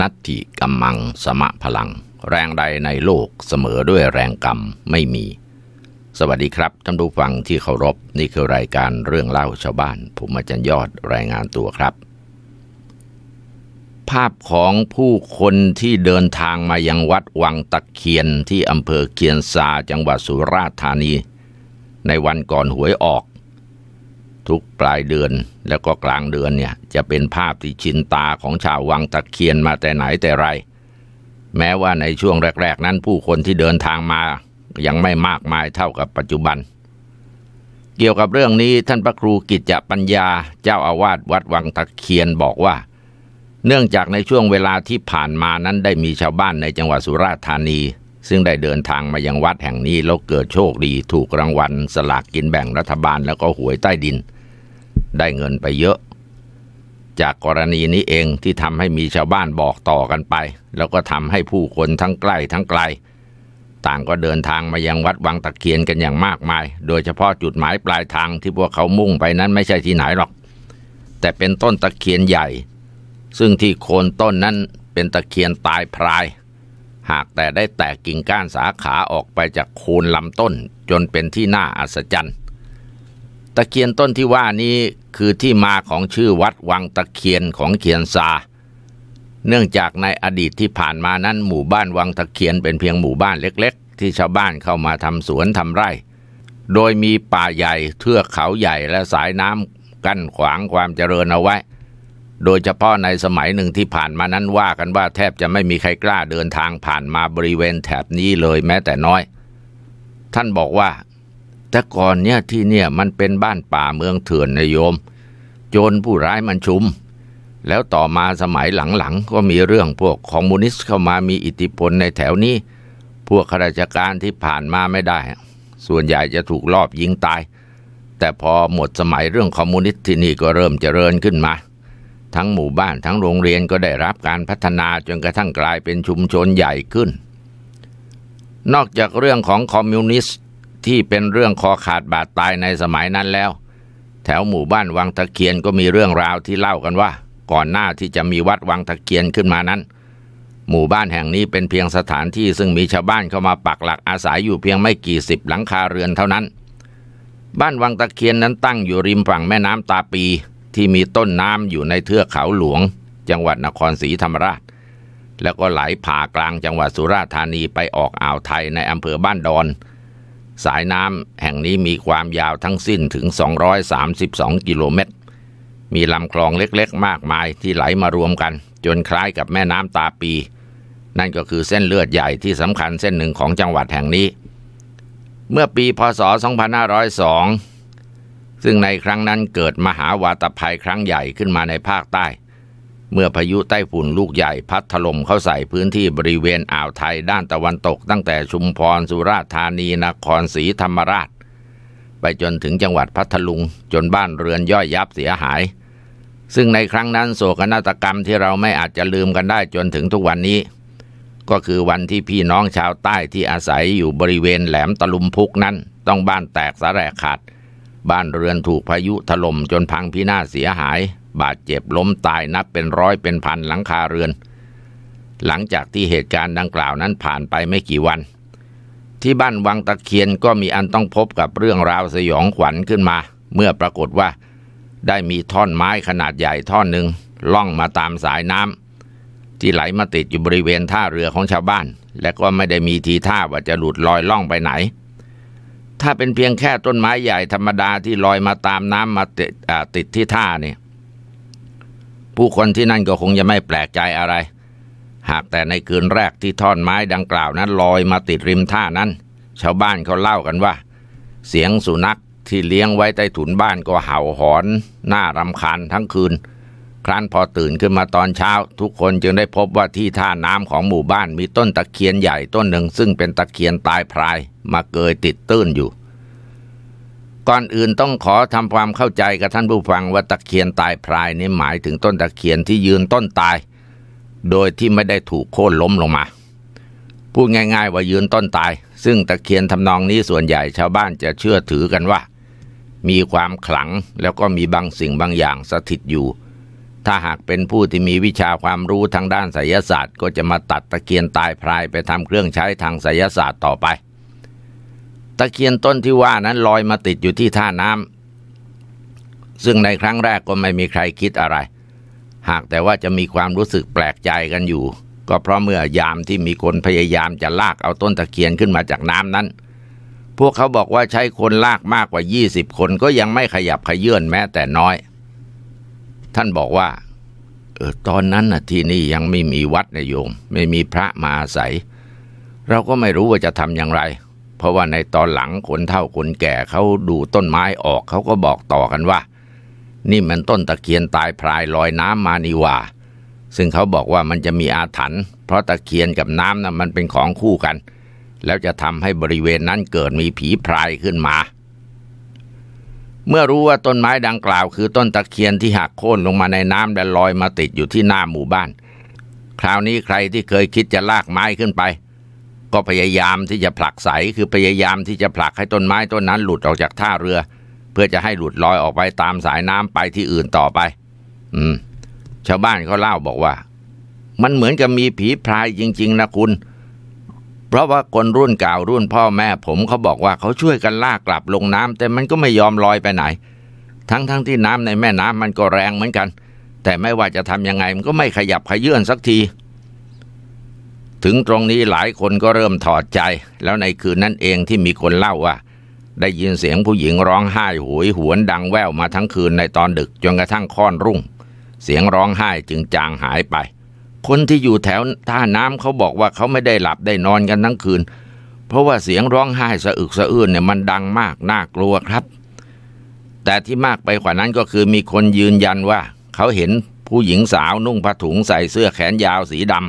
นัตถิกัมมังสมะพลัง แรงใดในโลกเสมอด้วยแรงกรรมไม่มี สวัสดีครับท่านผู้ฟังที่เคารพนี่คือรายการเรื่องเล่าชาวบ้านผมอาจารย์ยอดรายงานตัวครับ ภาพของผู้คนที่เดินทางมายังวัดวังตะเคียนที่อำเภอเคียนซาจังหวัดสุราษฎร์ธานีในวันก่อนหวยออกทุกปลายเดือนแล้วก็กลางเดือนเนี่ยจะเป็นภาพที่ชินตาของชาววังตะเคียนมาแต่ไหนแต่ไร แม้ว่าในช่วงแรก ๆ นั้นผู้คนที่เดินทางมา ยังไม่มากมายเท่ากับปัจจุบัน เกี่ยวกับเรื่องนี้ท่านพระครูกิจจปัญญา เจ้าอาวาสวัดวังตะเคียนบอกว่า เนื่องจากในช่วงเวลาที่ผ่านมานั้นได้มีชาวบ้านในจังหวัดสุราษฎร์ธานี ซึ่งได้เดินทางมายังวัดแห่งนี้แล้วเกิดโชคดีถูกรางวัล สลากกินแบ่งรัฐบาลแล้วก็หวยใต้ดินได้เงินไปเยอะจากกรณีนี้เองที่ทำให้มีชาวบ้านบอกต่อกันไป แล้วก็ทำให้ผู้คนทั้งใกล้ทั้งไกล ต่างก็เดินทางมายังวัดวังตะเคียนกันอย่างมากมาย โดยเฉพาะจุดหมายปลายทางที่พวกเขามุ่งไปนั้นไม่ใช่ที่ไหนหรอก แต่เป็นต้นตะเคียนใหญ่ ซึ่งที่โคนต้นนั้นเป็นตะเคียนตายพราย หากแต่ได้แตกกิ่งก้านสาขาออกไปจากโคนลำต้น จนเป็นที่น่าอัศจรรย์ตะเคียนต้นที่ว่านี้คือที่มาของชื่อวัดวังตะเคียนของเขียนซา เนื่องจากในอดีตที่ผ่านมานั้น หมู่บ้านวังตะเคียนเป็นเพียงหมู่บ้านเล็ก ๆ ที่ชาวบ้านเข้ามาทำสวนทำไร่ โดยมีป่าใหญ่เทือกเขาใหญ่และสายน้ำกั้นขวางความเจริญเอาไว้ โดยเฉพาะในสมัยหนึ่งที่ผ่านมานั้นว่ากันว่าแทบจะไม่มีใครกล้าเดินทางผ่านมาบริเวณแถบนี้เลยแม้แต่น้อย ท่านบอกว่าแต่ก่อนเนี่ยที่เนี่ยมันเป็นบ้านป่าเมืองเถื่อนนายโยม โจรผู้ร้ายมันชุม แล้วต่อมาสมัยหลังๆก็มีเรื่อง พวกคอมมิวนิสต์เข้ามามีอิทธิพลในแถวนี้ พวกข้าราชการที่ผ่านมาไม่ได้ ส่วนใหญ่จะถูกลอบยิงตาย แต่พอหมดสมัยเรื่องคอมมิวนิสต์ที่นี่ก็เริ่มเจริญขึ้นมา ทั้งหมู่บ้านทั้งโรงเรียนก็ได้รับการพัฒนาจนกระทั่งกลายเป็นชุมชนใหญ่ขึ้น นอกจากเรื่องของคอมมิวนิสต์ที่เป็นเรื่องคอขาดบาดตายในสมัยนั้นแล้ว แถวหมู่บ้านวังตะเคียนก็มีเรื่องราวที่เล่ากันว่า ก่อนหน้าที่จะมีวัดวังตะเคียนขึ้นมานั้น หมู่บ้านแห่งนี้เป็นเพียงสถานที่ซึ่งมีชาวบ้านเข้ามาปักหลักอาศัยอยู่เพียงไม่กี่สิบหลังคาเรือนเท่านั้น บ้านวังตะเคียนนั้นตั้งอยู่ริมฝั่งแม่น้ำตาปีที่มีต้นน้ำอยู่ในเทือกเขาหลวง จังหวัดนครศรีธรรมราชแล้วก็ไหลผ่ากลางจังหวัดสุราษฎร์ธานีไปออกอ่าวไทยในอำเภอบ้านดอนสายน้ำแห่งนี้มีความยาวทั้งสิ้นถึง 232 กิโลเมตร มีลำคลองเล็กๆ มากมายที่ไหลมารวมกัน จนคล้ายกับแม่น้ำตาปี นั่นก็คือเส้นเลือดใหญ่ที่สำคัญเส้นหนึ่งของจังหวัดแห่งนี้ เมื่อปีพศ 2502 ซึ่งในครั้งนั้นเกิดมหาวาตภัยครั้งใหญ่ขึ้นมาในภาคใต้เมื่อพายุใต้ฝุ่นลูกใหญ่พัดถล่มเข้าใส่พื้นที่บริเวณอ่าวไทยด้านตะวันตกตั้งแต่ชุมพร สุราษฎร์ธานีนครศรีธรรมราช ไปจนถึงจังหวัดพัทลุงจนบ้านเรือนย่อยยับเสียหาย ซึ่งในครั้งนั้นโศกนาฏกรรมที่เราไม่อาจจะลืมกันได้จนถึงทุกวันนี้ ก็คือวันที่พี่น้องชาวใต้ที่อาศัยอยู่บริเวณแหลมตะลุมพุกนั้น ต้องบ้านแตกสาแหรขาดบ้านเรือนถูกพายุถล่มจนพังพินาศเสียหายบาดเจ็บล้มตายนับเป็นร้อยเป็นพันหลังคาเรือน หลังจากที่เหตุการณ์ดังกล่าวนั้นผ่านไปไม่กี่วัน ที่บ้านวังตะเคียนก็มีอันต้องพบกับเรื่องราวสยองขวัญขึ้นมา เมื่อปรากฏว่า ได้มีท่อนไม้ขนาดใหญ่ท่อนหนึ่งล่องมาตามสายน้ำที่ไหลมาติดอยู่บริเวณท่าเรือของชาวบ้าน และก็ไม่ได้มีทีท่าว่าจะหลุดลอยล่องไปไหน ถ้าเป็นเพียงแค่ต้นไม้ใหญ่ธรรมดาที่ลอยมาตามน้ำมาติดติดที่ท่าเนี่ยผู้คนที่นั่นก็คงจะไม่แปลกใจอะไร หากแต่ในคืนแรกที่ท่อนไม้ดังกล่าวนั้นลอยมาติดริมท่านั้น ชาวบ้านเขาเล่ากันว่า เสียงสุนัขที่เลี้ยงไว้ใต้ถุนบ้านก็เห่าหอนหน่ารำคาญทั้งคืน ครั้นพอตื่นขึ้นมาตอนเช้า ทุกคนจึงได้พบว่าที่ท่าน้ำของหมู่บ้านมีต้นตะเคียนใหญ่ต้นหนึ่ง ซึ่งเป็นตะเคียนตายพรายมาเกยติดตื้นอยู่ก่อนอื่นต้องขอทำความเข้าใจกับท่านผู้ฟังว่าตะเคียนตายพรายนี้หมายถึงต้นตะเคียนที่ยืนต้นตาย โดยที่ไม่ได้ถูกโค่นล้มลงมาพูดง่ายๆว่ายืนต้นตาย ซึ่งตะเคียนทำนองนี้ส่วนใหญ่ชาวบ้านจะเชื่อถือกันว่า มีความขลังแล้วก็มีบางสิ่งบางอย่างสถิตอยู่ ถ้าหากเป็นผู้ที่มีวิชาความรู้ทางด้านไสยศาสตร์ ก็จะมาตัดตะเคียนตายพรายไปทำเครื่องใช้ทางไสยศาสตร์ต่อไปตะเคียนต้นที่ว่านั้นลอยมาติดอยู่ที่ท่าน้ำซึ่งในครั้งแรกก็ไม่มีใครคิดอะไร หากแต่ว่าจะมีความรู้สึกแปลกใจกันอยู่ ก็เพราะเมื่อยามที่มีคนพยายามจะลากเอาต้นตะเคียนขึ้นมาจากน้ำนั้น พวกเขาบอกว่าใช้คนลากมากกว่า20คน ก็ยังไม่ขยับขยื่นแม้แต่น้อย ท่านบอกว่า เออตอนนั้นนะที่นี่ยังไม่มีวัดนะโยมไม่มีพระมาอาศัย เราก็ไม่รู้ว่าจะทำอย่างไรเพราะว่าในตอนหลัง คนเฒ่าคนแก่เขาดูต้นไม้ออกเขาก็บอกต่อกันว่า นี่มันต้นตะเคียนตายพรายลอยน้ำมานีว่าซึ่งเขาบอกว่ามันจะมีอาถรรพ์เพราะตะเคียนกับน้ำนะ่ะมันเป็นของคู่กัน แล้วจะทำให้บริเวณนั้นเกิดมีผีพรายขึ้นมา เมื่อรู้ว่าต้นไม้ดังกล่าว คือต้นตะเคียนที่หักโค่นลงมาในน้ำและลอยมาติดอยู่ที่หน้าหมู่บ้าน คราวนี้ใครที่เคยคิดจะลากไม้ขึ้นไปก็พยายามที่จะผลักใสคือพยายามที่จะผลักให้ต้นไม้ต้นนั้นหลุดออกจากท่าเรือ เพื่อจะให้หลุดลอยออกไปตามสายน้ำไปที่อื่นต่อไป อืม ชาวบ้านเขาเล่าบอกว่า มันเหมือนกับมีผีพรายจริง ๆนะคุณ เพราะว่าคนรุ่นเก่ารุ่นพ่อแม่ผม เขาบอกว่าเขาช่วยกันลากกลับลงน้ำ แต่มันก็ไม่ยอมลอยไปไหน ทั้งๆทที่น้ำในแม่น้ำมันก็แรงเหมือนกัน แต่ไม่ว่าจะทํำยังไงมันก็ไม่ขยับขยื่นสักทีถึงตรงนี้หลายคนก็เริ่มถอดใจ แล้วในคืนนั้นเองที่มีคนเล่าว่าได้ยินเสียงผู้หญิงร้องไห้หวยหวนดังแว่วมาทั้งคืนในตอนดึกจนกระทั่งค่อนรุ่ง เสียงร้องไห้จึงจางหายไป คนที่อยู่แถวท่าน้ำเขาบอกว่าเขาไม่ได้หลับได้นอนกันทั้งคืน เพราะว่าเสียงร้องไห้สะอึกสะอื้นเนี่ยมันดังมากน่ากลัวครับ แต่ที่มากไปกว่านั้นก็คือมีคนยืนยันว่า เขาเห็นผู้หญิงสาวนุ่งผ้าถุงใส่เสื้อแขนยาวสีดำ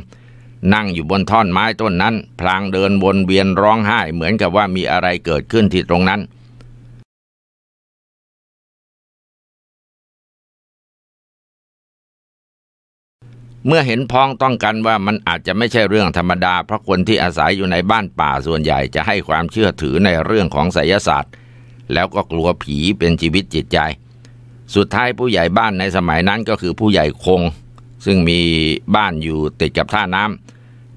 นั่งอยู่บนท่อนไม้ต้นนั้น พลางเดินวนเวียนร้องไห้เหมือนกับว่ามีอะไรเกิดขึ้นที่ตรงนั้น เมื่อเห็นพ้องต้องกันว่ามันอาจจะไม่ใช่เรื่องธรรมดาเพราะคนที่อาศัยอยู่ในบ้านป่าส่วนใหญ่จะให้ความเชื่อถือในเรื่องของไสยศาสตร์ แล้วก็กลัวผีเป็นชีวิตจิตใจ สุดท้ายผู้ใหญ่บ้านในสมัยนั้นก็คือผู้ใหญ่คง ซึ่งมีบ้านอยู่ติดกับท่าน้ำ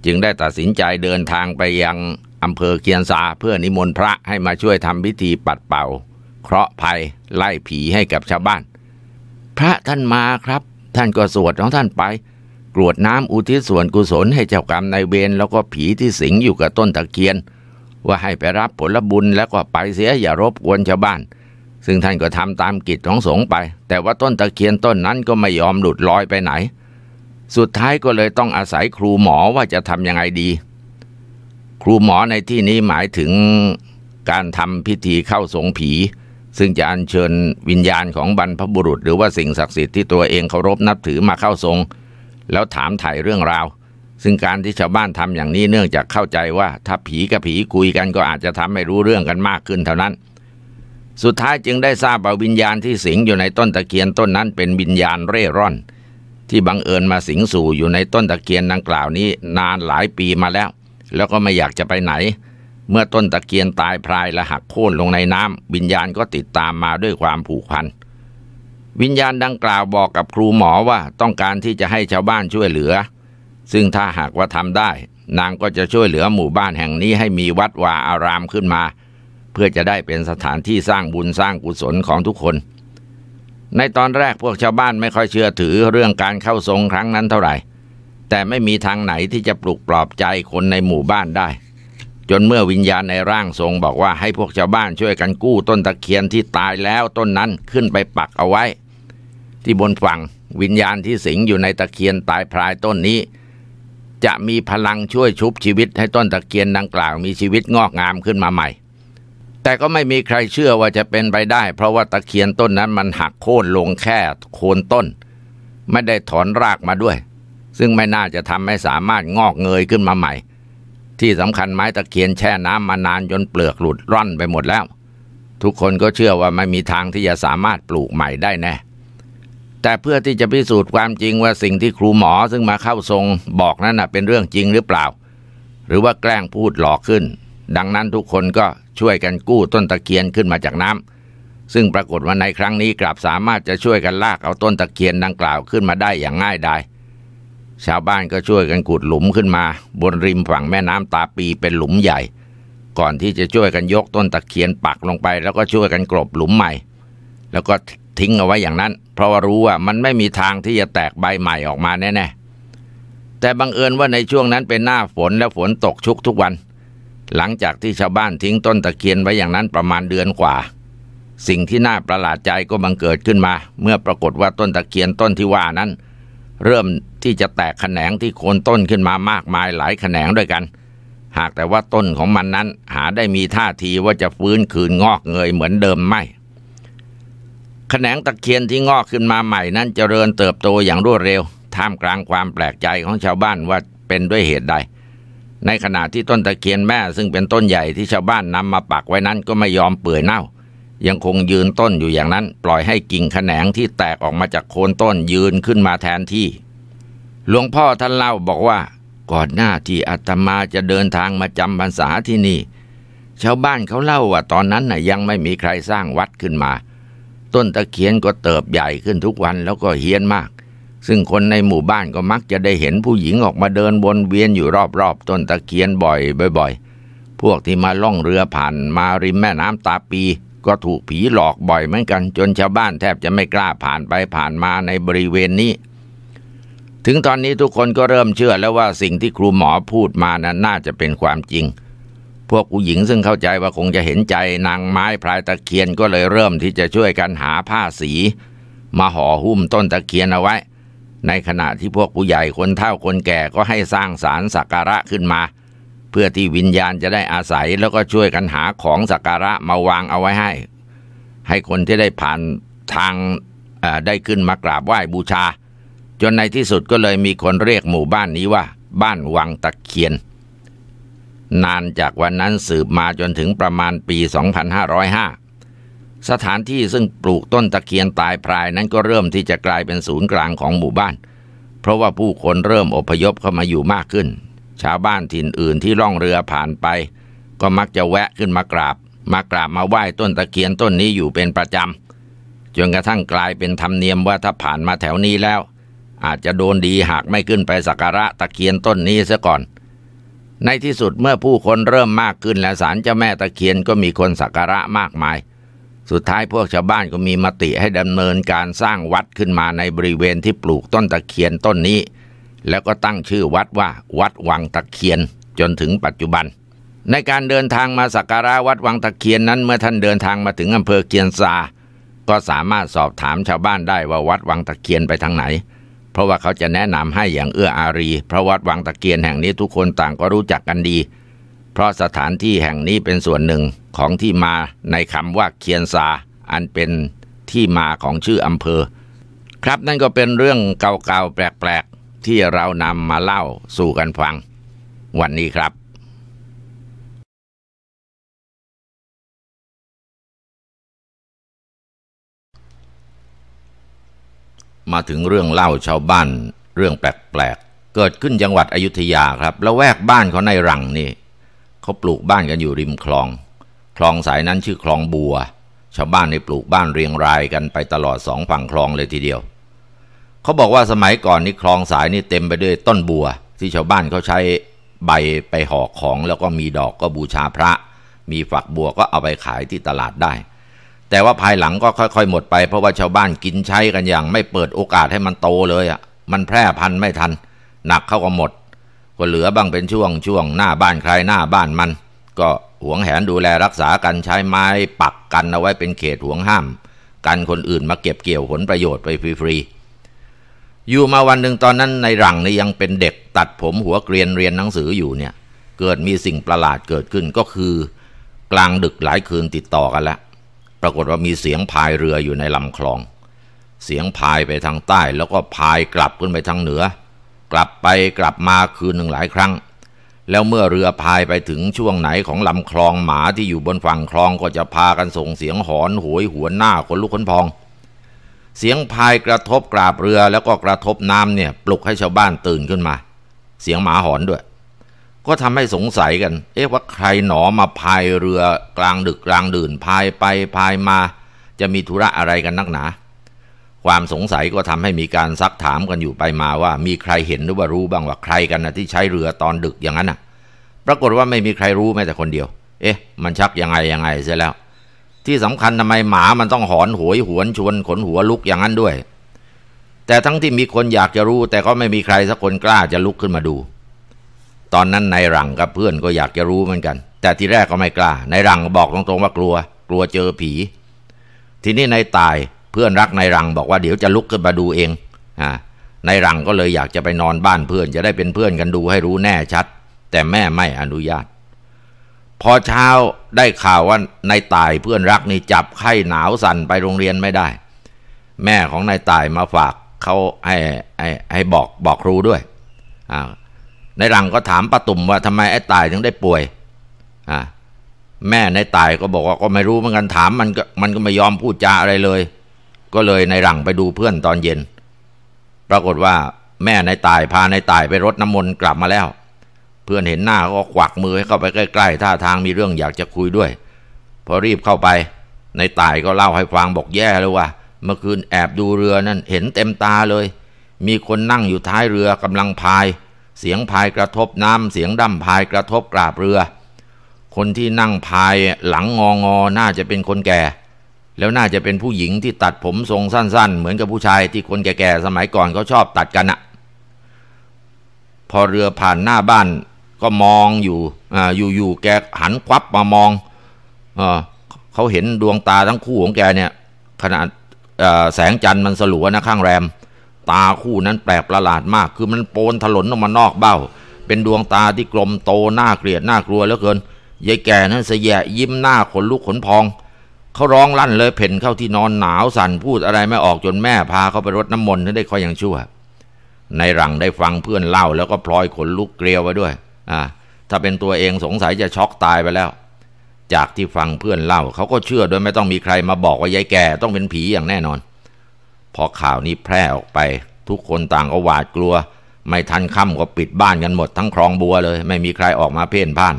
จึงได้ตัดสินใจเดินทางไปยังอำเภอเคียนซาเพื่อนิมนต์พระให้มาช่วยทำพิธีปัดเป่า เคราะห์ภัยไล่ผีให้กับชาวบ้าน พระท่านมาครับ ท่านก็สวดของท่านไป กรวดน้ำอุทิศส่วนกุศลให้เจ้ากรรมนายเวรแล้วก็ผีที่สิงอยู่กับต้นตะเคียน ว่าให้ไปรับผลบุญแล้วก็ไปเสียอย่ารบกวนชาวบ้าน ซึ่งท่านก็ทำตามกิจของสงฆ์ไป แต่ว่าต้นตะเคียนต้นนั้นก็ไม่ยอมหลุดลอยไปไหนสุดท้ายก็เลยต้องอาศัยครูหมอว่าจะทำยังไงดี ครูหมอในที่นี้หมายถึงการทำพิธีเข้าสงผี ซึ่งจะอัญเชิญวิญญาณของบรรพบุรุษหรือว่าสิ่งศักดิ์สิทธิ์ที่ตัวเองเคารพนับถือมาเข้าทรง แล้วถามถ่ายเรื่องราว ซึ่งการที่ชาวบ้านทำอย่างนี้เนื่องจากเข้าใจว่า ถ้าผีกับผีคุยกันก็อาจจะทำให้รู้เรื่องกันมากขึ้นเท่านั้น สุดท้ายจึงได้ทราบว่าวิญญาณที่สิงอยู่ในต้นตะเคียนต้นนั้นเป็นวิญญาณเร่ร่อนเที่บังเอิญมาสิงสู่อยู่ในต้นตะเคียนดังกล่าวนี้นานหลายปีมาแล้ว แล้วก็ไม่อยากจะไปไหน เมื่อต้นตะเคียนตายพลายและหักโค่นลงในน้ำวิญญาณก็ติดตามมาด้วยความผูกพันวิญญาณดังกล่าวบอกกับครูหมอว่าต้องการที่จะให้ชาวบ้านช่วยเหลือ ซึ่งถ้าหากว่าทำได้ นางก็จะช่วยเหลือหมู่บ้านแห่งนี้ให้มีวัดวาอารามขึ้นมา เพื่อจะได้เป็นสถานที่สร้างบุญสร้างกุศลของทุกคนในตอนแรกพวกชาวบ้านไม่ค่อยเชื่อถือเรื่องการเข้าทรงครั้งนั้นเท่าไหร่แต่ไม่มีทางไหนที่จะปลุกปลอบใจคนในหมู่บ้านได้ จนเมื่อวิญญาณในร่างทรงบอกว่าให้พวกชาวบ้านช่วยกันกู้ต้นตะเคียนที่ตายแล้วต้นนั้นขึ้นไปปักเอาไว้ที่บนฝั่งวิญญาณที่สิงอยู่ในตะเคียนตายพลายต้นนี้ จะมีพลังช่วยชุบชีวิตให้ต้นตะเคียนดังกล่าวมีชีวิตงอกงามขึ้นมาใหม่แต่ก็ไม่มีใครเชื่อว่าจะเป็นไปได้ เพราะว่าตะเคียนต้นนั้นมันหักโค่นลงแค่โคนต้น ไม่ได้ถอนรากมาด้วย ซึ่งไม่น่าจะทำให้สามารถงอกเงยขึ้นมาใหม่ ที่สำคัญไม้ตะเคียนแช่น้ำมานานจนเปลือกหลุดร่อนไปหมดแล้ว ทุกคนก็เชื่อว่าไม่มีทางที่จะสามารถปลูกใหม่ได้แน่แต่เพื่อที่จะพิสูจน์ความจริงว่าสิ่งที่ครูหมอ ซึ่งมาเข้าทรง บอกนั้นนะเป็นเรื่องจริงหรือเปล่า หรือว่าแกล้งพูดหลอกขึ้นดังนั้นทุกคนก็ช่วยกันกู้ต้นตะเคียนขึ้นมาจากน้ำซึ่งปรากฏว่าในครั้งนี้กลับสามารถจะช่วยกันลากเอาต้นตะเคียนดังกล่าวขึ้นมาได้อย่างง่ายดายชาวบ้านก็ช่วยกันขุดหลุมขึ้นมา บนริมฝั่งแม่น้ำตาปีเป็นหลุมใหญ่ ก่อนที่จะช่วยกันยกต้นตะเคียนปักลงไป แล้วก็ช่วยกันกลบหลุมใหม่ แล้วก็ทิ้งเอาไว้อย่างนั้น เพราะว่ารู้ว่ามันไม่มีทางที่จะแตกใบใหม่ออกมาแน่ๆแต่บังเอิญว่าในช่วงนั้นเป็นหน้าฝนและฝนตกชุกทุกวันหลังจากที่ชาวบ้านทิ้งต้นตะเคียนไว้อย่างนั้นประมาณเดือนกว่า สิ่งที่น่าประหลาดใจก็บังเกิดขึ้นมา เมื่อปรากฏว่าต้นตะเคียนต้นที่ว่านั้น เริ่มที่จะแตกแขนงที่โคนต้นขึ้นมามากมายหลายแขนงด้วยกัน หากแต่ว่าต้นของมันนั้นหาได้มีท่าทีว่าจะฟื้นคืนงอกเงยเหมือนเดิมไม่แขนงตะเคียนที่งอกขึ้นมาใหม่นั้นเจริญเติบโตอย่างรวดเร็ว ท่ามกลางความแปลกใจของชาวบ้านว่าเป็นด้วยเหตุใดในขณะที่ต้นตะเคียนแม่ซึ่งเป็นต้นใหญ่ที่ชาวบ้านนำมาปักไว้นั้นก็ไม่ยอมเปื่อยเน่า ยังคงยืนต้นอยู่อย่างนั้น ปล่อยให้กิ่งแขนงที่แตกออกมาจากโคนต้นยืนขึ้นมาแทนที่ หลวงพ่อท่านเล่าบอกว่าก่อนหน้าที่อาตมาจะเดินทางมาจำพรรษาที่นี่ ชาวบ้านเขาเล่าว่าตอนนั้นน่ะยังไม่มีใครสร้างวัดขึ้นมา ต้นตะเคียนก็เติบใหญ่ขึ้นทุกวันแล้วก็เฮี้ยนมากซึ่งคนในหมู่บ้านก็มักจะได้เห็นผู้หญิงออกมาเดินวนเวียนอยู่รอบๆต้นตะเคียนบ่อย บ่อย ๆ พวกที่มาล่องเรือผ่านมาริมแม่น้ำ ตาปี ก็ถูกผีหลอกบ่อยเหมือนกันจนชาวบ้านแทบจะไม่กล้าผ่านไปผ่านมาในบริเวณนี้ ถึงตอนนี้ทุกคนก็เริ่มเชื่อแล้วว่าสิ่งที่ครูหมอพูดมานั้นน่าจะเป็นความจริง พวกผู้หญิงซึ่งเข้าใจว่าคงจะเห็นใจนางไม้พลายตะเคียนก็เลยเริ่มที่จะช่วยกันหาผ้าสี มาห่อหุ้มต้นตะเคียนเอาไว้ในขณะที่พวกผู้ใหญ่คนเฒ่าคนแก่ก็ให้สร้างศาลสักการะขึ้นมา เพื่อที่วิญญาณจะได้อาศัยแล้วก็ช่วยกันหาของสักการะมาวางเอาไว้ให้ ให้คนที่ได้ผ่านทางได้ขึ้นมากราบไหว้บูชา จนในที่สุดก็เลยมีคนเรียกหมู่บ้านนี้ว่าบ้านวังตะเคียน นานจากวันนั้นสืบมาจนถึงประมาณปี 2505สถานที่ซึ่งปลูกต้นตะเคียนตายพรายนั้นก็เริ่มที่จะกลายเป็นศูนย์กลางของหมู่บ้าน เพราะว่าผู้คนเริ่มอพยพเข้ามาอยู่มากขึ้น ชาวบ้านถิ่นอื่นที่ล่องเรือผ่านไป ก็มักจะแวะขึ้นมากราบ มากราบมาไหว้ต้นตะเคียนต้นนี้อยู่เป็นประจำ จนกระทั่งกลายเป็นธรรมเนียมว่าถ้าผ่านมาแถวนี้แล้ว อาจจะโดนดีหากไม่ขึ้นไปสักการะตะเคียนต้นนี้ซะก่อน ในที่สุดเมื่อผู้คนเริ่มมากขึ้นและศาลเจ้าแม่ตะเคียนก็มีคนสักการะมากมายสุดท้ายพวกชาวบ้านก็มีมติให้ดำเนินการสร้างวัดขึ้นมาในบริเวณที่ปลูกต้นตะเคียนต้นนี้ แล้วก็ตั้งชื่อวัดว่าวัดวังตะเคียนจนถึงปัจจุบัน ในการเดินทางมาสักการะวัดวังตะเคียนนั้นเมื่อท่านเดินทางมาถึงอำเภอเกียนซา ก็สามารถสอบถามชาวบ้านได้ว่าวัดวังตะเคียนไปทางไหน เพราะว่าเขาจะแนะนำให้อย่างเอื้ออารีเพราะวัดวังตะเคียนแห่งนี้ทุกคนต่างก็รู้จักกันดีเพราะสถานที่แห่งนี้เป็นส่วนหนึ่งของที่มาในคำว่าเคียนซา อันเป็นที่มาของชื่ออำเภอ ครับนั่นก็เป็นเรื่องเก่าๆแปลกๆที่เรานำมาเล่าสู่กันฟัง วันนี้ครับ มาถึงเรื่องเล่าชาวบ้าน เรื่องแปลกๆเกิดขึ้นจังหวัดอยุธยาครับแล้วแวกบ้านเขาในรังนี่เขาปลูกบ้านกันอยู่ริมคลอง คลองสายนั้นชื่อคลองบัว ชาวบ้านในปลูกบ้านเรียงรายกันไปตลอดสองฝั่งคลองเลยทีเดียว เขาบอกว่าสมัยก่อนนี่คลองสายนี่เต็มไปด้วยต้นบัว ที่ชาวบ้านเขาใช้ใบไปห่อของแล้วก็มีดอกก็บูชาพระ มีฝักบัวก็เอาไปขายที่ตลาดได้ แต่ว่าภายหลังก็ค่อยๆหมดไปเพราะว่าชาวบ้านกินใช้กันอย่างไม่เปิดโอกาสให้มันโตเลยอ่ะมันแพร่พันธุ์ไม่ทันหนักเข้าก็หมดก็เหลือบ้างเป็นช่วงช่วงหน้าบ้านใครหน้าบ้านมัน ก็หวงแหนดูแลรักษากันใช้ไม้ปักกันเอาไว้เป็นเขตหวงห้ามกันคนอื่นมาเก็บเกี่ยวผลประโยชน์ไปฟรีๆอยู่มาวันหนึ่งตอนนั้นในหลังนี่ยังเป็นเด็กตัดผมหัวเกรียนเรียนหนังสืออยู่เนี่ยเกิดมีสิ่งประหลาดเกิดขึ้นก็คือกลางดึกหลายคืนติดต่อกันแล้วปรากฏว่ามีเสียงพายเรืออยู่ในลำคลอง เสียงพายไปทางใต้ แล้วก็พายกลับขึ้นไปทางเหนือกลับไปกลับมาคืนหนึ่งหลายครั้ง แล้วเมื่อเรือพายไปถึงช่วงไหนของลำคลองหมาที่อยู่บนฝั่งคลองก็จะพากันส่งเสียงหอนหวยหัวหน้าคนลุกคนพอง เสียงพายกระทบกราบเรือแล้วก็กระทบน้ำเนี่ย ปลุกให้ชาวบ้านตื่นขึ้นมา เสียงหมาหอนด้วย ก็ทำให้สงสัยกัน เอ๊ะว่าใครหนอมาพายเรือกลางดึกกลางดื่นพายไปพายมาจะมีธุระอะไรกันนักหนาความสงสัยก็ทำให้มีการซักถามกันอยู่ไปมาว่ามีใครเห็นหรือว่ารู้บ้างว่าใครกันนะที่ใช้เรือตอนดึกอย่างนั้นนะปรากฏว่าไม่มีใครรู้แม้แต่คนเดียว เอ๊ะ มันชักยังไงยังไงเสียแล้ว ที่สำคัญทำไมหมามันต้องหอนหวยหวนชวนขนหัวลุกอย่างนั้นด้วย แต่ทั้งที่มีคนอยากจะรู้ แต่ก็ไม่มีใครสักคนกล้าจะลุกขึ้นมาดู ตอนนั้นนายรังกับเพื่อนก็อยากจะรู้เหมือนกัน แต่ที่แรกก็ไม่กล้านายรังบอกตรงๆว่ากลัว กลัวเจอผี ทีนี้นายตายเพื่อนรักนายรังบอกว่าเดี๋ยวจะลุกขึ้นมาดูเอง อ่านายรังก็เลยอยากจะไปนอนบ้านเพื่อนจะได้เป็นเพื่อนกันดูให้รู้แน่ชัด แต่แม่ไม่อนุญาต พอเช้าได้ข่าวว่านายตายเพื่อนรักนี่จับไข้หนาวสั่นไปโรงเรียนไม่ได้ แม่ของนายตายมาฝากเขาให้ให้ให้บอกบอกครูด้วยอ่านายรังก็ถามป้าตุ่มว่าทำไมไอ้ตายถึงได้ป่วยอ่าแม่นายตายก็บอกว่าก็ไม่รู้เหมือนกันถามมันก็มันก็ไม่ยอมพูดจาอะไรเลยก็เลยในหลังไปดูเพื่อนตอนเย็น ปรากฏว่าแม่ในตายพาในตายไปรดน้ำมนต์กลับมาแล้ว เพื่อนเห็นหน้าก็ขวักมือให้เข้าไปใกล้ๆท่าทางมีเรื่องอยากจะคุยด้วย พอรีบเข้าไปในตายก็เล่าให้ฟังบอกแย่เลยว่าเมื่อคืนแอบดูเรือนั่นเห็นเต็มตาเลย มีคนนั่งอยู่ท้ายเรือกำลังพาย เสียงพายกระทบน้ำเสียงดั้มพายกระทบกราบเรือ คนที่นั่งพายหลังงองอน่าจะเป็นคนแก่แล้วน่าจะเป็นผู้หญิงที่ตัดผมทรงสั้นๆ เหมือนกับผู้ชายที่คนแก่ๆสมัยก่อนเขาชอบตัดกันอะพอเรือผ่านหน้าบ้านก็มองอยู่อ่าอยู่ๆแกหันควับมามองเออเขาเห็นดวงตาทั้งคู่ของแกเนี่ยขนาดแสงจันทร์มันสลัวนะข้างแรม ตาคู่นั้นแปลกประหลาดมาก คือมันโปนถลนออกมานอกเบ้า เป็นดวงตาที่กลมโตหน้าเกลียดหน้ากลัวเหลือเกินยายแก่นั้นเสียยิ้มหน้าขนลุกขนพองเขาร้องลั่นเลยเพ่นเข้าที่นอนหนาวสั่นพูดอะไรไม่ออกจนแม่พาเขาไปรดน้ำมนต์ถึงได้ค่อยยังชั่ว ในหลังได้ฟังเพื่อนเล่าแล้วก็พลอยขนลุกเกลียวไปด้วย อ่า ถ้าเป็นตัวเองสงสัยจะช็อกตายไปแล้ว จากที่ฟังเพื่อนเล่า เขาก็เชื่อโดยไม่ต้องมีใครมาบอกว่ายายแก่ต้องเป็นผีอย่างแน่นอน พอข่าวนี้แพร่ออกไป ทุกคนต่างก็หวาดกลัว ไม่ทันค่ำก็ปิดบ้านกันหมดทั้งคลองบัวเลย ไม่มีใครออกมาเพ่นพ่าน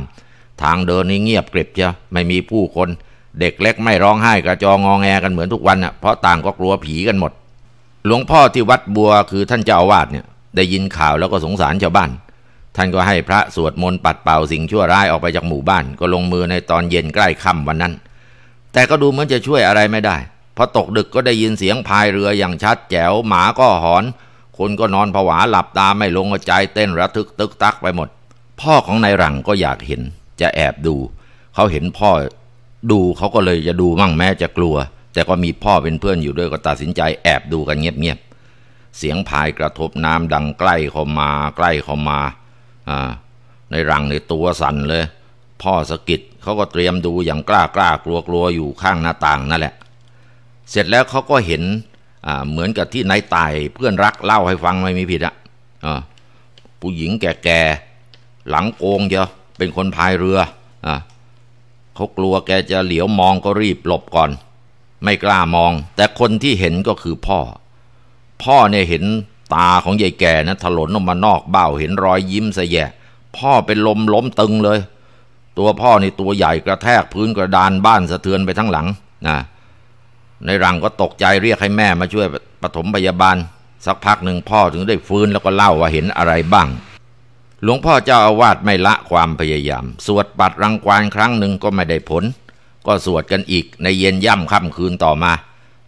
ทางเดินนี่เงียบกริบเชียวไม่มีผู้คนเด็กเล็กไม่ร้องไห้กระจองงองแงกันเหมือนทุกวันน่ะเพราะต่างก็กลัวผีกันหมด หลวงพ่อที่วัดบัวคือท่านเจ้าอาวาสเนี่ย ได้ยินข่าวแล้วก็สงสารชาวบ้าน ท่านก็ให้พระสวดมนต์ปัดเป่าสิ่งชั่วร้ายออกไปจากหมู่บ้าน ก็ลงมือในตอนเย็นใกล้ค่ำวันนั้น แต่ก็ดูเหมือนจะช่วยอะไรไม่ได้พอตกดึกก็ได้ยินเสียงพายเรืออย่างชัดแจ๋วหมาก็หอน คนก็นอนผวาหลับตาไม่ลงใจเต้นระทึกตึกตักไปหมด พ่อของนายรังก็อยากเห็น จะแอบดูเขาเห็นพ่อดูเขาก็เลยจะดูมั่งแม้จะกลัว แต่ก็มีพ่อเป็นเพื่อนอยู่ด้วยก็ตัดสินใจแอบดูกันเงียบๆ เสียงพายกระทบน้ำดังใกล้เข้ามา ใกล้เข้ามาในรังในตัวสั่นเลยพ่อสะกิดเขาก็เตรียมดูอย่างกล้ากล้ากลัวกลัวอยู่ข้างหน้าต่างนั่นแหละ เสร็จแล้วเขาก็เห็นเหมือนกับที่นายตายเพื่อนรักเล่าให้ฟังไม่มีผิดอะะผู้หญิงแก่ๆหลังโกงเยอะ เป็นคนพายเรือ อขากลัวแกจะเหลียวมองก็รีบหลบก่อน ไม่กล้ามอง แต่คนที่เห็นก็คือพ่อ พ่อเนี่ยเห็นตาของยายแก่นะถลนออกมานอกเบ้าเห็นรอยยิ้มสะแยพ่อเป็นลมล้มตึงเลย ตัวพ่อในตัวใหญ่กระแทกพื้นกระดานบ้านสะเทือนไปทั้งหลังนะในรังก็ตกใจเรียกให้แม่มาช่วยปฐมพยาบาล สักพักหนึ่งพ่อถึงได้ฟื้นแล้วก็เล่าว่าเห็นอะไรบ้างหลวงพ่อเจ้าอาวาสไม่ละความพยายาม สวดปัดรังควานครั้งหนึ่งก็ไม่ได้ผล ก็สวดกันอีกในเย็นย่ำค่ำคืนต่อมา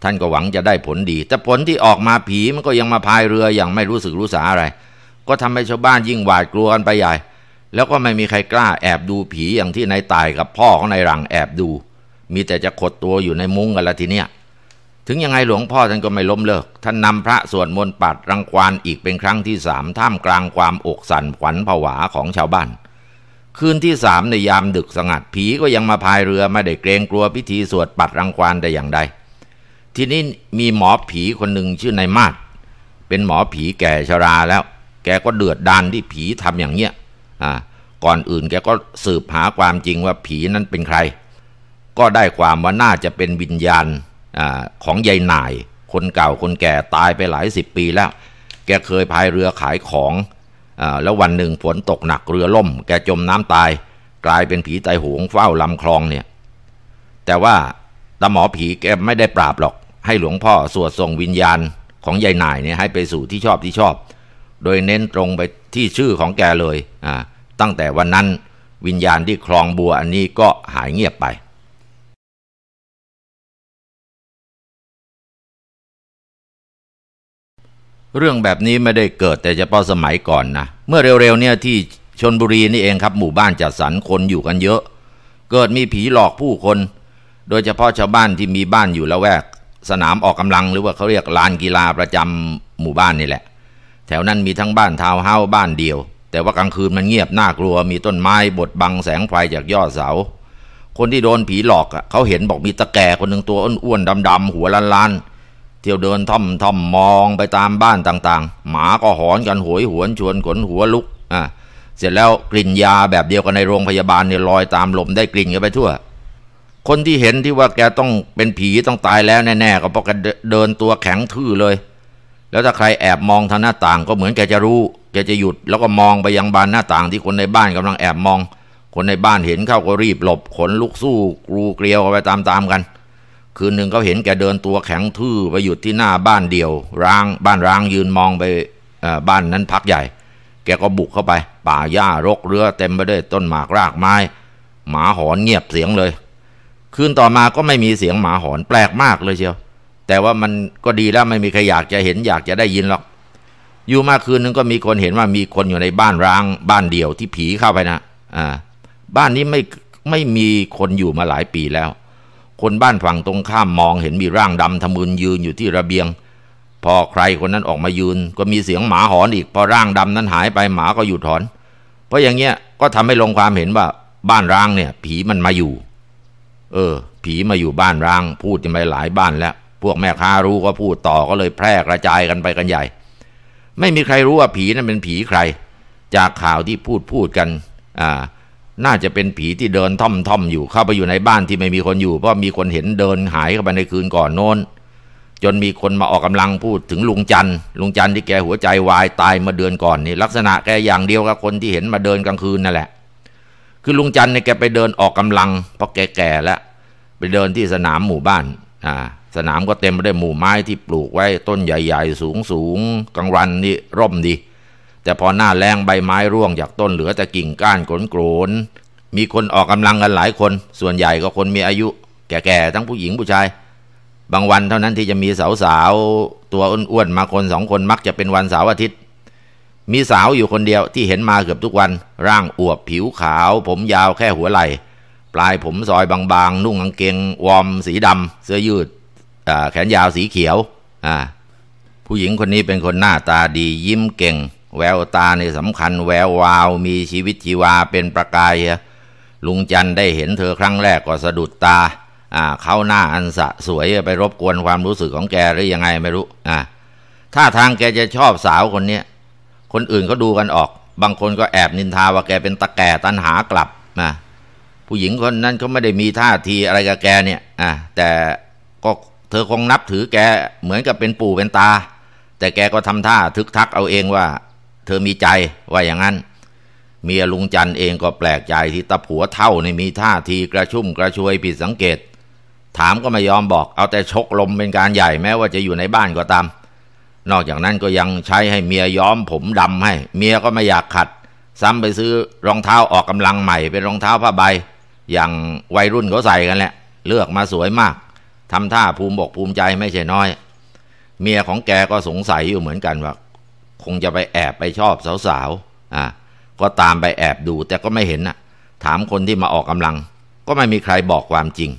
ท่านก็หวังจะได้ผลดี แต่ผลที่ออกมาผีมันก็ยังมาพายเรืออย่างไม่รู้สึกรู้สาอะไร ก็ทำให้ชาวบ้านยิ่งหวาดกลัวกันไปใหญ่ แล้วก็ไม่มีใครกล้าแอบดูผีอย่างที่นายตายกับพ่อของนายรังแอบดู มีแต่จะขดตัวอยู่ในมุ้งกันละทีเนี้ยถึงยังไงหลวงพ่อท่านก็ไม่ล้มเลิก ท่านนำพระสวดมนต์ปัดรังควานอีกเป็นครั้งที่สามท่ามกลางความอกสั่นขวัญผวาของชาวบ้าน คืนที่สามในยามดึกสงัดผีก็ยังมาพายเรือไม่ได้เกรงกลัวพิธีสวดปัดรังควานแต่อย่างใด ที่นี้มีหมอผีคนหนึ่งชื่อนายมาดเป็นหมอผีแก่ชราแล้ว แกก็เดือดดานที่ผีทำอย่างเนี้ย อ่า ก่อนอื่นแกก็สืบหาความจริงว่าผีนั้นเป็นใคร ก็ได้ความว่าน่าจะเป็นวิญญาณของยายนายคนเก่าคนแก่ตายไปหลายสิบปีแล้ว แกเคยพายเรือขายของอแล้ววันหนึ่งฝนตกหนักเรือล่ม แกจมน้ำตายกลายเป็นผีตาหงเฝ้าลำคลองเนี่ยแต่ว่าตาหมอผีแกไม่ได้ปราบหรอก ให้หลวงพ่อสวดส่งวิญญาณของยายนายเนี่ยให้ไปสู่ที่ชอบที่ชอบ โดยเน้นตรงไปที่ชื่อของแกเลยตั้งแต่วันนั้นวิญญาณที่คลองบัวอันนี้ก็หายเงียบไปเรื่องแบบนี้ไม่ได้เกิดแต่เฉพาะสมัยก่อนนะ เมื่อเร็วๆเนี่ยที่ชนบุรีนี่เองครับหมู่บ้านจัดสรรคนอยู่กันเยอะ เกิดมีผีหลอกผู้คน โดยเฉพาะชาวบ้านที่มีบ้านอยู่ละแวก สนามออกกำลังหรือว่าเขาเรียกลานกีฬาประจำหมู่บ้านนี่แหละ แถวนั้นมีทั้งบ้านทาวเฮาบ้านเดียว แต่ว่ากลางคืนมันเงียบน่ากลัวมีต้นไม้บดบังแสงไฟจากยอดเสาคนที่โดนผีหลอกเขาเห็นบอกมีตะแก่คนหนึ่งตัวอ้วนๆดำๆหัวล้านๆเที่ยวเดินท่อมท่อมมองไปตามบ้านต่างๆ หมาก็หอนกันหวยหวนชวนขนหัวลุกอ่ะเสร็จแล้วกลิ่นยาแบบเดียวกันในโรงพยาบาลเนี่ยลอยตามลมได้กลิ่นกันไปทั่วคนที่เห็นที่ว่าแกต้องเป็นผีต้องตายแล้วแน่ ๆก็เพราะแกเดินตัวแข็งทื่อเลย แล้วถ้าใครแอบมองทางหน้าต่างก็เหมือนแกจะรู้ แกจะหยุดแล้วก็มองไปยังบานหน้าต่าง ที่คนในบ้านกำลังแอบมอง คนในบ้านเห็นเข้าก็รีบ หลบขนลุกสู้กรูเกลียวไปตามๆกันคืนหนึ่งเขาเห็นแกเดินตัวแข็งทื่อไปหยุดที่หน้าบ้านเดียวร้างบ้านร้างยืนมองไปบ้านนั้นพักใหญ่ แกก็บุกเข้าไป ป่าหญ้ารกเรือเต็มไปด้วยต้นหมากรากไม้ หมาหอนเงียบเสียงเลยคืนต่อมาก็ไม่มีเสียงหมาหอนแปลกมากเลยเชียวแต่ว่ามันก็ดีแล้ว ไม่มีใครอยากจะเห็นอยากจะได้ยินหรอกอยู่มาคืนนึงก็มีคนเห็นว่ามีคนอยู่ในบ้านร้างบ้านเดียวที่ผีเข้าไปนะอ่าบ้านนี้ไม่ไม่มีคนอยู่มาหลายปีแล้วคนบ้านฝั่งตรงข้ามมองเห็นมีร่างดำทะมึนยืนอยู่ที่ระเบียง พอใครคนนั้นออกมายืนก็มีเสียงหมาหอนอีกพอร่างดำนั้นหายไปหมาก็หยุดถอนเพราะอย่างเงี้ยก็ทำให้ลงความเห็นว่า บ้านร้างเนี่ย ผีมันมาอยู่ เออ ผีมาอยู่บ้านร้าง พูดกันไปหลายบ้านแล้ว พวกแม่ค้ารู้ก็พูดต่อก็เลยแพร่กระจายกันไปกันใหญ่ ไม่มีใครรู้ว่าผีนั้นเป็นผีใคร จากข่าวที่พูดพูดกัน อ่าน่าจะเป็นผีที่เดินท่อมๆออยู่ เข้าไปอยู่ในบ้านที่ไม่มีคนอยู่เพราะมีคนเห็นเดินหายเข้าไปในคืนก่อนโน้นจนมีคนมาออกกำลังพูดถึงลุงจันลุงจันที่แกหัวใจวายตายมาเดือนก่อนนี่ลักษณะแกอย่างเดียวกับคนที่เห็นมาเดินกลางคืนนั่นแหละคือลุงจันเนี่ยแกไปเดินออกกำลังเพราะแกแก่แล้วไปเดินที่สนามหมู่บ้านอ่าสนามก็เต็มไปด้วยหมู่ไม้ที่ปลูกไว้ต้นใหญ่ๆ สูงๆกลางวันนี่ร่มดีแต่พอหน้าแรงใบไม้ร่วงจากต้นเหลือแต่กิ่งก้านโกลนโกลนมีคนออกกำลังกันหลายคน ส่วนใหญ่ก็คนมีอายุ แก่ๆ ทั้งผู้หญิงผู้ชาย บางวันเท่านั้นที่จะมีสาวๆ ตัวอ้วนๆ มาคนสองคนมักจะเป็นวันเสาร์อาทิตย์ มีสาวอยู่คนเดียวที่เห็นมาเกือบทุกวัน ร่างอวบผิวขาว ผมยาวแค่หัวไหล่ ปลายผมซอยบางๆ นุ่งกางเกง วอม สีดำเสื้อยืดแขนยาวสีเขียว ผู้หญิงคนนี้เป็นคนหน้าตาดียิ้มเก่งแววตานี่สำคัญแวววาว มีชีวิตชีวาเป็นประกาย ลุงจันได้เห็นเธอครั้งแรกก็สะดุดตาอ่าเข้าหน้าอันสะสวยไปรบกวนความรู้สึกของแกหรือยังไงไม่รู้อ่าถ้าทางแกจะชอบสาวคนเนี้ยคนอื่นเขาดูกันออก บางคนก็แอบนินทาว่าแกเป็นตะแก่ตันหากลับนะผู้หญิงคนนั้นเขาไม่ได้มีท่าทีอะไรกับแกเนี่ยอ่าแต่ก็เธอคงนับถือแกเหมือนกับเป็นปู่เป็นตา แต่แกก็ทำท่าทึกทักเอาเองว่าเธอมีใจว่าอย่างนั้น เมียลุงจันเองก็แปลกใจที่ตะผัวเท่าในมีท่าทีกระชุ่มกระชวยผิดสังเกต ถามก็ไม่ยอมบอกเอาแต่ชกลมเป็นการใหญ่แม้ว่าจะอยู่ในบ้านก็ตาม นอกจากนั้นก็ยังใช้ให้เมียย้อมผมดำให้ เมียก็ไม่อยากขัด ซ้ำไปซื้อรองเท้าออกกำลังใหม่ เป็นรองเท้าผ้าใบ อย่างวัยรุ่นเขาใส่กันแหละเลือกมาสวยมากทำท่าภูมิบกภูมิใจไม่ใช่น้อย เมียของแกก็สงสัยอยู่เหมือนกันว่าคงจะไปแอบไปชอบสาวๆ อ่ะก็ตามไปแอบดูแต่ก็ไม่เห็นน่ะ ถามคนที่มาออกกำลัง ก็ไม่มีใครบอกความจริง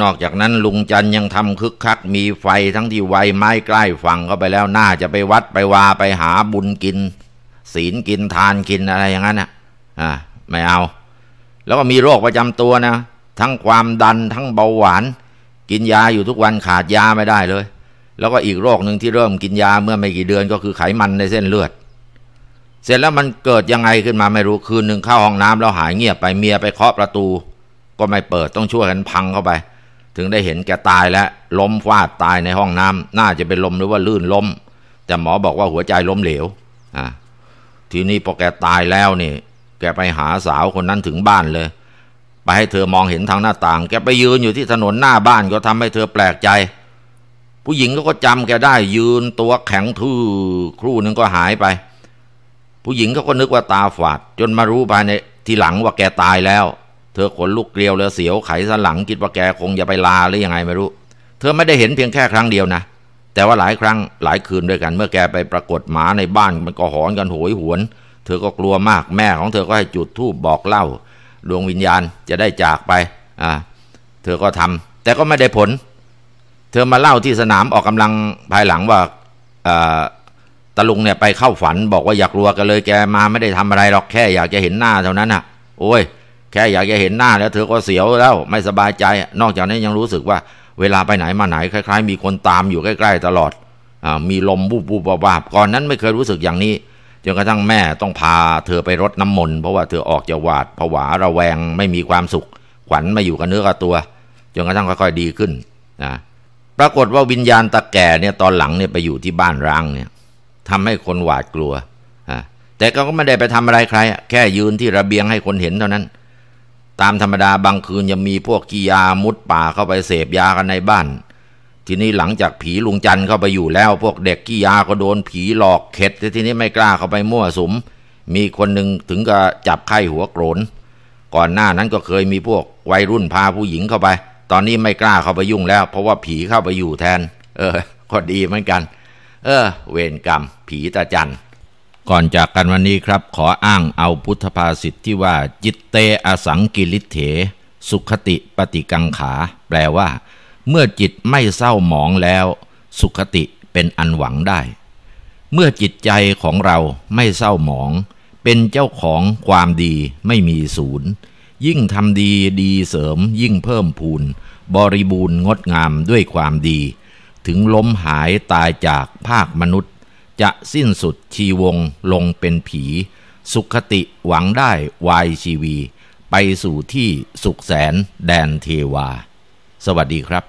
นอกจากนั้น ลุงจันยังทำคึกคัก มีไฟทั้งที่ไวไม้ใกล้ฝั่งเขาไปแล้วน่าจะไปวัดไปวาไปหาบุญกิน ศีลกินทานกินอะไรอย่างนั้นน่ะ อ่าไม่เอา แล้วก็มีโรคประจำตัวนะ ทั้งความดันทั้งเบาหวาน กินยาอยู่ทุกวันขาดยาไม่ได้เลยแล้วก็อีกโรคหนึ่งที่เริ่มกินยาเมื่อไม่กี่เดือนก็คือไขมันในเส้นเลือด เสร็จแล้วมันเกิดยังไงขึ้นมาไม่รู้คืนหนึ่งเข้าห้องน้ำแล้วหายเงียบไปเมียไปเคาะประตู ก็ไม่เปิดต้องช่วยกันพังเข้าไป ถึงได้เห็นแกตายแล้ว ล้มฟาดตายในห้องน้ำ น่าจะเป็นลมหรือว่าลื่นล้ม แต่หมอบอกว่าหัวใจล้มเหลวอ่ะทีนี้พอแกตายแล้วนี่แกไปหาสาวคนนั้นถึงบ้านเลย ไปให้เธอมองเห็นทางหน้าต่าง แกไปยืนอยู่ที่ถนนหน้าบ้านก็ทำให้เธอแปลกใจผู้หญิงก็จำแกได้ยืนตัวแข็งทื่อครู่นึงก็หายไป ผู้หญิงเขาก็นึกว่าตาฝาด จนมารู้ภายในทีหลังว่าแกตายแล้ว เธอขนลุกเกลียวเลยเสียว ไขสันหลังคิดว่าแกคงจะไปลาหรือยังไงไม่รู้ เธอไม่ได้เห็นเพียงแค่ครั้งเดียวนะแต่ว่าหลายครั้งหลายคืนด้วยกัน เมื่อแกไปปรากฏหมาในบ้าน มันก็หอนกันโหยหวน เธอก็กลัวมากแม่ของเธอก็ให้จุดธูปบอกเล่าดวงวิญญาณจะได้จากไปอ่าเธอก็ทำ แต่ก็ไม่ได้ผลเธอมาเล่าที่สนามออกกำลังภายหลังว่าตะลุงเนี่ยไปเข้าฝันบอกว่าอยากรัวกันเลยแกมาไม่ได้ทำอะไรหรอกแค่อยากจะเห็นหน้าเท่านั้นน่ะ โอ้ย แค่อยากจะเห็นหน้าแล้วเธอก็เสียวแล้วไม่สบายใจ นอกจากนี้ยังรู้สึกว่าเวลาไปไหนมาไหนคล้าย ๆ มีคนตามอยู่ใกล้ ๆ ตลอดอมีลมบูบบูบวาบก่อนนั้นไม่เคยรู้สึกอย่างนี้ จนกระทั่งแม่ต้องพาเธอไปรดน้ำมนต์เพราะว่าเธอออกจะหวาดผวาระแวงไม่มีความสุขขวัญมาอยู่กับเนื้อกับตัว จนกระทั่งค่อยๆดีขึ้นนะปรากฏว่าวิญญาณตะแก่เนี่ยตอนหลังเนี่ยไปอยู่ที่บ้านร้างเนี่ยทำให้คนหวาดกลัวแต่ก็ไม่ได้ไปทำอะไรใคร แค่ยืนที่ระเบียงให้คนเห็นเท่านั้น ตามธรรมดาบางคืนยังมีพวกกียามุดป่าเข้าไปเสพยากันในบ้าน ทีนี้หลังจากผีลุงจันเข้าไปอยู่แล้ว พวกเด็กกียาก็โดนผีหลอกเข็ดทีนี้ไม่กล้าเข้าไปมั่วสุมมีคนหนึ่งถึงกับจับไข้หัวโกรนก่อนหน้านั้นก็เคยมีพวกวัยรุ่นพาผู้หญิงเข้าไปตอนนี้ไม่กล้าเข้าไปยุ่งแล้วเพราะว่าผีเข้าไปอยู่แทน เออ ก็ดีเหมือนกัน เออ เวรกรรม ผีตาจันก่อนจากกันวันนี้ครับ ขออ้างเอาพุทธภาษิตที่ว่า จิตเตอสังกิริเถ สุขติปฏิกังขา แปลว่า เมื่อจิตไม่เศร้าหมองแล้ว สุขติเป็นอันหวังได้ เมื่อจิตใจของเราไม่เศร้าหมอง เป็นเจ้าของความดีไม่มีศูนย์ยิ่งทำดีดีเสริมยิ่งเพิ่มพูนบริบูรณ์งดงามด้วยความดี ถึงล้มหายตายจากภาคมนุษย์ จะสิ้นสุดชีวงลงเป็นผี สุขติหวังได้วายชีวี ไปสู่ที่สุขแสนแดนเทวา สวัสดีครับ